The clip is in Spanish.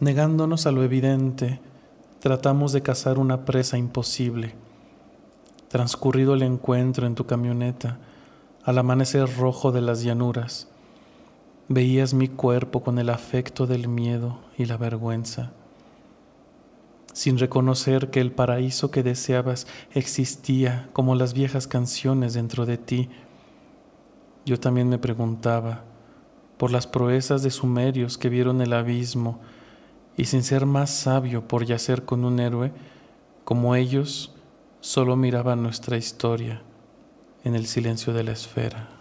negándonos a lo evidente, tratamos de cazar una presa imposible. Transcurrido el encuentro en tu camioneta, al amanecer rojo de las llanuras, veías mi cuerpo con el afecto del miedo y la vergüenza, sin reconocer que el paraíso que deseabas existía como las viejas canciones dentro de ti. Yo también me preguntaba, por las proezas de sumerios que vieron el abismo, y sin ser más sabio por yacer con un héroe, como ellos, solo miraba nuestra historia en el silencio de la esfera.